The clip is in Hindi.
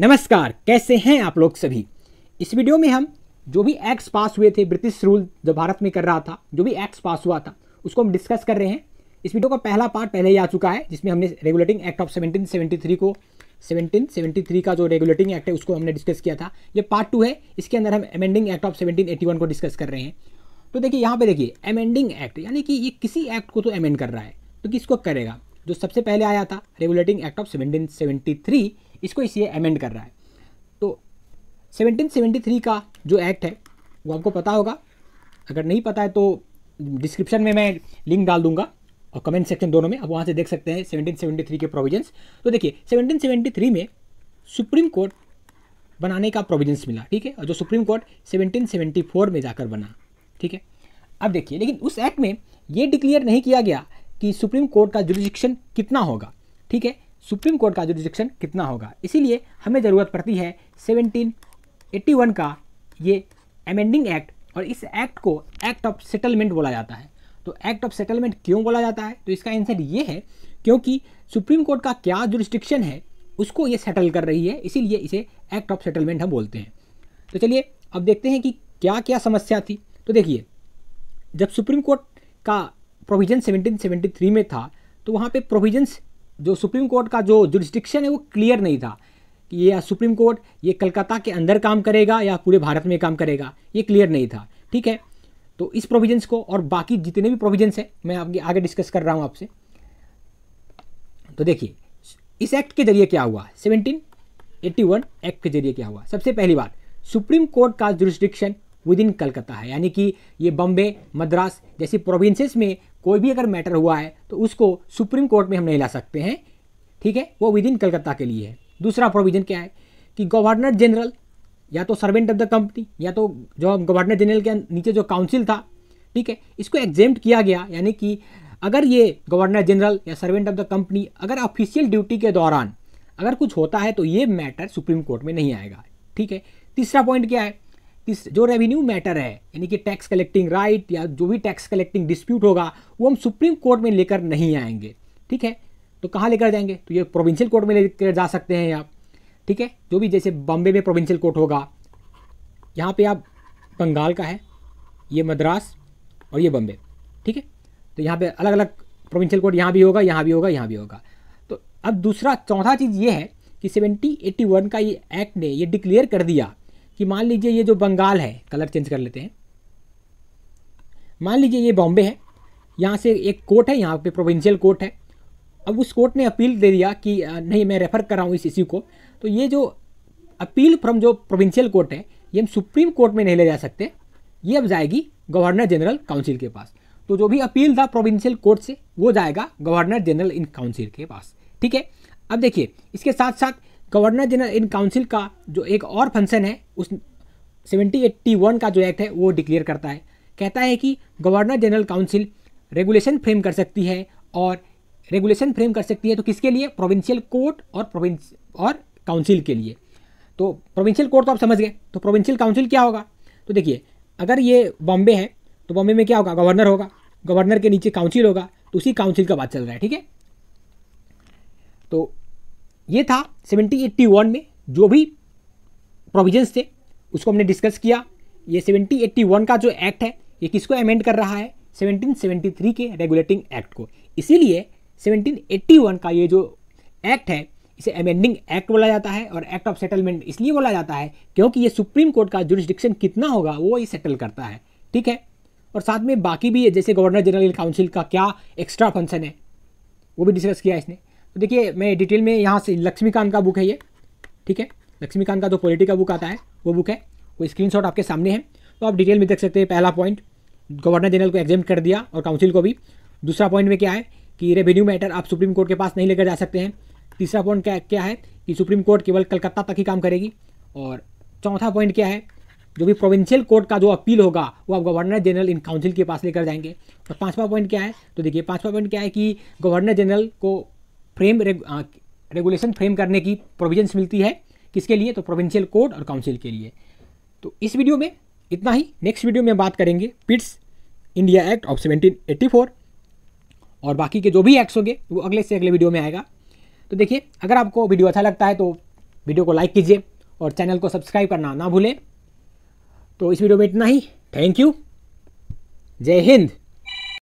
नमस्कार कैसे हैं आप लोग सभी इस वीडियो में हम जो भी एक्ट्स पास हुए थे ब्रिटिश रूल जो भारत में कर रहा था जो भी एक्ट्स पास हुआ था उसको हम डिस्कस कर रहे हैं इस वीडियो का पहला पार्ट पहले ही आ चुका है जिसमें हमने रेगुलेटिंग एक्ट ऑफ सेवनटीन को 1773 का जो रेगुलेटिंग एक्ट है उसको हमने डिस्कस किया था ये पार्ट टू है इसके अंदर हम अमेंडिंग एक्ट ऑफ 1781 को डिस्कस कर रहे हैं तो देखिए यहाँ पे देखिए अमेंडिंग एक्ट यानी कि ये किसी एक्ट को तो अमेंड कर रहा है तो किसको करेगा जो सबसे पहले आया था रेगुलेटिंग एक्ट ऑफ सेवनटीन इसको इसलिए अमेंड कर रहा है तो 1773 का जो एक्ट है वो आपको पता होगा अगर नहीं पता है तो डिस्क्रिप्शन में मैं लिंक डाल दूंगा और कमेंट सेक्शन दोनों में आप वहाँ से देख सकते हैं 1773 के प्रोविजंस तो देखिए 1773 में सुप्रीम कोर्ट बनाने का प्रोविजंस मिला ठीक है और जो सुप्रीम कोर्ट 1774 में जाकर बना ठीक है अब देखिए लेकिन उस एक्ट में ये डिक्लेयर नहीं किया गया कि सुप्रीम कोर्ट का जुडिशिक्शन कितना होगा ठीक है सुप्रीम कोर्ट का जो रिजेक्शन कितना होगा इसीलिए हमें ज़रूरत पड़ती है 1781 का ये अमेंडिंग एक्ट और इस एक्ट को एक्ट ऑफ सेटलमेंट बोला जाता है तो एक्ट ऑफ सेटलमेंट क्यों बोला जाता है तो इसका आंसर ये है क्योंकि सुप्रीम कोर्ट का क्या जो रिस्ट्रिक्शन है उसको ये सेटल कर रही है इसीलिए इसे एक्ट ऑफ सेटलमेंट हम बोलते हैं तो चलिए अब देखते हैं कि क्या क्या समस्या थी तो देखिए जब सुप्रीम कोर्ट का प्रोविज़न 1773 में था तो वहाँ पे प्रोविजंस जो सुप्रीम कोर्ट का जो जुडिस्टिक्शन है वो क्लियर नहीं था कि ये सुप्रीम कोर्ट ये कलकत्ता के अंदर काम करेगा या पूरे भारत में काम करेगा ये क्लियर नहीं था ठीक है तो इस प्रोविजंस को और बाकी जितने भी प्रोविजंस हैं मैं आपके आगे डिस्कस कर रहा हूँ आपसे तो देखिए इस एक्ट के जरिए क्या हुआ सेवनटीन एक्ट के जरिए क्या हुआ सबसे पहली बात सुप्रीम कोर्ट का जुरिस्डिक्शन विद इन कलकत्ता है यानी कि ये बम्बे मद्रास जैसी प्रोविंसेस में कोई भी अगर मैटर हुआ है तो उसको सुप्रीम कोर्ट में हम नहीं ला सकते हैं ठीक है वो विद इन कलकत्ता के लिए है दूसरा प्रोविज़न क्या है कि गवर्नर जनरल या तो सर्वेंट ऑफ द कंपनी या तो जो गवर्नर जनरल के नीचे जो काउंसिल था ठीक है इसको एग्जेम्प्ट किया गया यानी कि अगर ये गवर्नर जनरल या सर्वेंट ऑफ द कंपनी अगर ऑफिशियल ड्यूटी के दौरान अगर कुछ होता है तो ये मैटर सुप्रीम कोर्ट में नहीं आएगा ठीक है तीसरा पॉइंट क्या है जो रेवेन्यू मैटर है यानी कि टैक्स कलेक्टिंग राइट या जो भी टैक्स कलेक्टिंग डिस्प्यूट होगा वो हम सुप्रीम कोर्ट में लेकर नहीं आएंगे ठीक है तो कहाँ लेकर जाएंगे तो ये प्रोविंशियल कोर्ट में लेकर जा सकते हैं आप ठीक है जो भी जैसे बॉम्बे में प्रोविंशियल कोर्ट होगा यहाँ पे आप बंगाल का है ये मद्रास और ये बॉम्बे ठीक है तो यहाँ पे अलग अलग प्रोविंशियल कोर्ट यहाँ भी होगा यहाँ भी होगा यहाँ भी होगा तो अब दूसरा चौथा चीज़ ये है कि सेवेंटी एट्टी वन का ये एक्ट ने ये डिक्लेयर कर दिया कि मान लीजिए ये जो बंगाल है कलर चेंज कर लेते हैं मान लीजिए ये बॉम्बे है यहाँ से एक कोर्ट है यहाँ पे प्रोविंशियल कोर्ट है अब उस कोर्ट ने अपील दे दिया कि नहीं मैं रेफ़र कर रहा हूँ इस इश्यू को तो ये जो अपील फ्रॉम जो प्रोविंशियल कोर्ट है ये हम सुप्रीम कोर्ट में नहीं ले जा सकते ये अब जाएगी गवर्नर जनरल काउंसिल के पास तो जो भी अपील था प्रोविंशियल कोर्ट से वो जाएगा गवर्नर जनरल इन काउंसिल के पास ठीक है अब देखिए इसके साथ साथ गवर्नर जनरल इन काउंसिल का जो एक और फंक्शन है उस सेवेंटी एट्टी वन का जो एक्ट है वो डिक्लेयर करता है कहता है कि governor general council regulation frame कर सकती है और रेगुलेशन फ्रेम कर सकती है तो किसके लिए प्रोविंशियल कोर्ट और प्रोविंस और काउंसिल के लिए तो प्रोविंशियल कोर्ट तो आप समझ गए तो प्रोविंशियल काउंसिल क्या होगा तो देखिए अगर ये बॉम्बे है तो बॉम्बे में क्या होगा गवर्नर होगा गवर्नर के नीचे काउंसिल होगा तो उसी काउंसिल का बात चल रहा है ठीक है तो ये था सेवेंटी एट्टी वन में जो भी प्रोविजंस थे उसको हमने डिस्कस किया ये सेवेंटी एट्टी वन का जो एक्ट है ये किसको अमेंड कर रहा है 1773 के रेगुलेटिंग एक्ट को इसीलिए 1781 का ये जो एक्ट है इसे अमेंडिंग एक्ट बोला जाता है और एक्ट ऑफ सेटलमेंट इसलिए बोला जाता है क्योंकि ये सुप्रीम कोर्ट का जुरिस्डिक्शन कितना होगा वो ये सेटल करता है ठीक है और साथ में बाकी भी जैसे गवर्नर जनरल काउंसिल का क्या एक्स्ट्रा फंक्शन है वो भी डिस्कस किया इसने तो देखिए मैं डिटेल में यहाँ से लक्ष्मीकांत का बुक है ये ठीक है लक्ष्मीकांत का जो पॉलिटी का बुक आता है वो बुक है वो स्क्रीन आपके सामने है तो आप डिटेल में देख सकते हैं पहला पॉइंट गवर्नर जनरल को एग्जाम कर दिया और काउंसिल को भी दूसरा पॉइंट में क्या है कि रेवेन्यू मैटर आप सुप्रीम कोर्ट के पास नहीं लेकर जा सकते हैं तीसरा पॉइंट क्या क्या है कि सुप्रीम कोर्ट केवल कलकत्ता तक ही काम करेगी और चौथा पॉइंट क्या है जो भी प्रोविंशियल कोर्ट का जो अपील होगा वो आप गवर्नर जनरल इन काउंसिल के पास लेकर जाएंगे और पांचवा पॉइंट क्या है तो देखिए पांचवा पॉइंट क्या है कि गवर्नर जनरल को फ्रेम रेगुलेशन फ्रेम करने की प्रोविजंस मिलती है किसके लिए तो प्रोविंशियल कोर्ट और काउंसिल के लिए तो इस वीडियो में इतना ही नेक्स्ट वीडियो में बात करेंगे Pitt's India act of seventeen और बाकी के जो भी एक्ट्स होंगे वो अगले से अगले वीडियो में आएगा तो देखिए अगर आपको वीडियो अच्छा लगता है तो वीडियो को लाइक कीजिए और चैनल को सब्सक्राइब करना ना भूलें तो इस वीडियो में इतना ही थैंक यू जय हिंद